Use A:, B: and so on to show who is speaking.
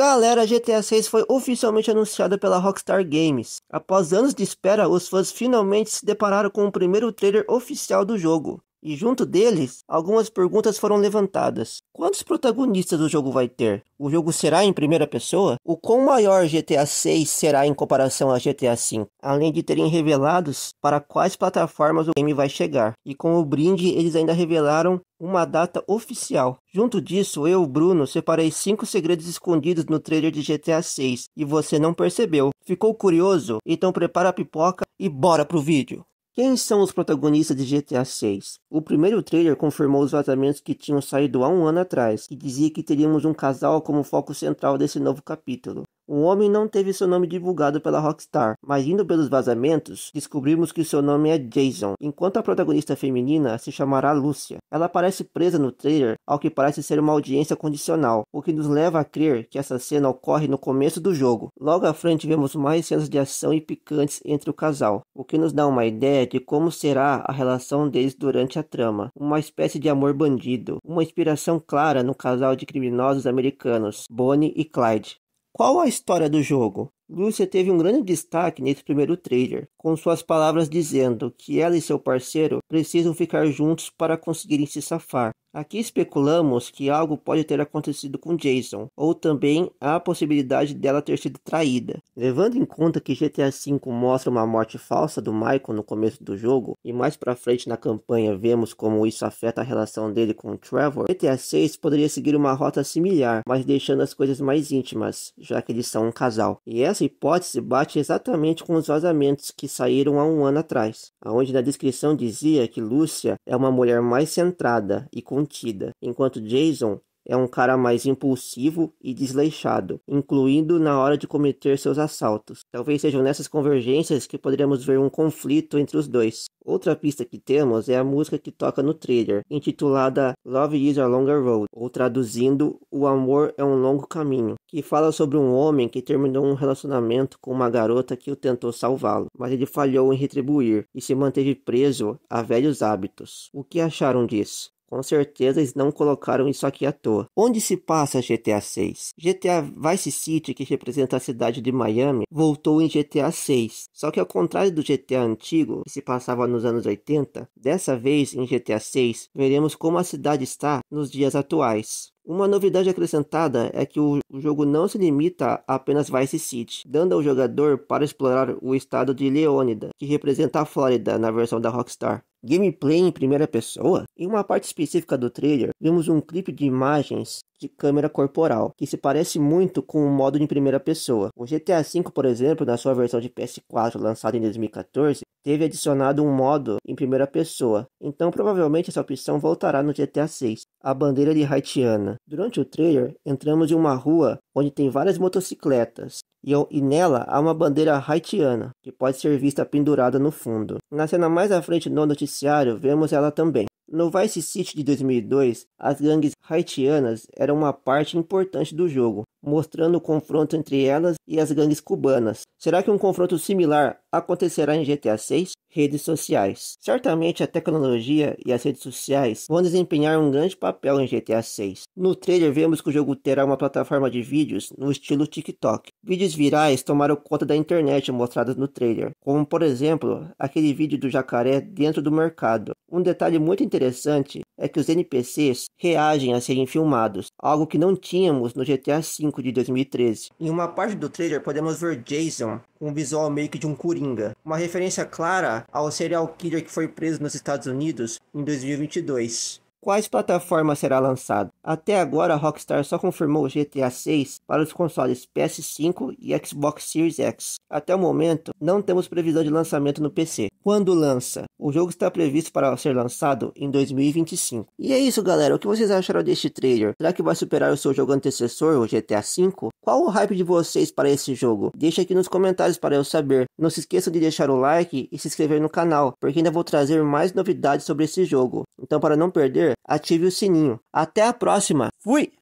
A: Galera, GTA 6 foi oficialmente anunciada pela Rockstar Games. Após anos de espera, os fãs finalmente se depararam com o primeiro trailer oficial do jogo. E junto deles, algumas perguntas foram levantadas. Quantos protagonistas o jogo vai ter? O jogo será em primeira pessoa? O quão maior GTA 6 será em comparação a GTA 5? Além de terem revelados para quais plataformas o game vai chegar. E com o brinde, eles ainda revelaram uma data oficial. Junto disso, eu, Bruno, separei cinco segredos escondidos no trailer de GTA 6 e você não percebeu. Ficou curioso? Então prepara a pipoca e bora pro vídeo. Quem são os protagonistas de GTA 6? O primeiro trailer confirmou os vazamentos que tinham saído há um ano atrás, e dizia que teríamos um casal como foco central desse novo capítulo. O homem não teve seu nome divulgado pela Rockstar, mas indo pelos vazamentos, descobrimos que seu nome é Jason, enquanto a protagonista feminina se chamará Lúcia. Ela parece presa no trailer ao que parece ser uma audiência condicional, o que nos leva a crer que essa cena ocorre no começo do jogo. Logo à frente vemos mais cenas de ação e picantes entre o casal, o que nos dá uma ideia de como será a relação deles durante a trama, uma espécie de amor bandido, uma inspiração clara no casal de criminosos americanos, Bonnie e Clyde. Qual a história do jogo? Lúcia teve um grande destaque nesse primeiro trailer, com suas palavras dizendo que ela e seu parceiro precisam ficar juntos para conseguirem se safar. Aqui especulamos que algo pode ter acontecido com Jason, ou também há a possibilidade dela ter sido traída. Levando em conta que GTA V mostra uma morte falsa do Michael no começo do jogo, e mais pra frente na campanha vemos como isso afeta a relação dele com Trevor, GTA VI poderia seguir uma rota similar, mas deixando as coisas mais íntimas, já que eles são um casal. E essa é essa hipótese bate exatamente com os vazamentos que saíram há um ano atrás, aonde na descrição dizia que Lúcia é uma mulher mais centrada e contida, enquanto Jason é um cara mais impulsivo e desleixado, incluindo na hora de cometer seus assaltos. Talvez sejam nessas convergências que poderemos ver um conflito entre os dois. Outra pista que temos é a música que toca no trailer, intitulada Love is a Longer Road, ou traduzindo O Amor é um Longo Caminho, que fala sobre um homem que terminou um relacionamento com uma garota que o tentou salvá-lo, mas ele falhou em retribuir e se manteve preso a velhos hábitos. O que acharam disso? Com certeza eles não colocaram isso aqui à toa. Onde se passa GTA 6? GTA Vice City, que representa a cidade de Miami, voltou em GTA 6. Só que ao contrário do GTA antigo, que se passava nos anos 80, dessa vez em GTA 6 veremos como a cidade está nos dias atuais. Uma novidade acrescentada é que o jogo não se limita a apenas Vice City, dando ao jogador para explorar o estado de Leônida, que representa a Flórida na versão da Rockstar. Gameplay em primeira pessoa? Em uma parte específica do trailer, vimos um clipe de imagens de câmera corporal, que se parece muito com o modo de primeira pessoa. O GTA V, por exemplo, na sua versão de PS4 lançada em 2014, teve adicionado um modo em primeira pessoa, então provavelmente essa opção voltará no GTA VI, a bandeira de Haitiana. Durante o trailer, entramos em uma rua onde tem várias motocicletas e, nela há uma bandeira haitiana, que pode ser vista pendurada no fundo. Na cena mais à frente no noticiário, vemos ela também. No Vice City de 2002, as gangues haitianas eram uma parte importante do jogo, mostrando o confronto entre elas e as gangues cubanas. Será que um confronto similar acontecerá em GTA 6 redes sociais. Certamente a tecnologia e as redes sociais vão desempenhar um grande papel em GTA 6. No trailer vemos que o jogo terá uma plataforma de vídeos no estilo TikTok. Vídeos virais tomaram conta da internet mostrados no trailer, como por exemplo aquele vídeo do jacaré dentro do mercado. Um detalhe muito interessante é que os NPCs reagem a serem filmados, algo que não tínhamos no GTA V de 2013. Em uma parte do trailer podemos ver Jason um visual meio que de um coringa. Uma referência clara ao serial killer que foi preso nos Estados Unidos em 2022 quais plataformas será lançado. Até agora, a Rockstar só confirmou o GTA 6 para os consoles PS5 e Xbox Series X. Até o momento, não temos previsão de lançamento no PC. Quando lança? O jogo está previsto para ser lançado em 2025. E é isso, galera. O que vocês acharam deste trailer? Será que vai superar o seu jogo antecessor, o GTA V? Qual o hype de vocês para esse jogo? Deixa aqui nos comentários para eu saber. Não se esqueçam de deixar o like e se inscrever no canal, porque ainda vou trazer mais novidades sobre esse jogo. Então, para não perder, ative o sininho. Até a próxima. Fui!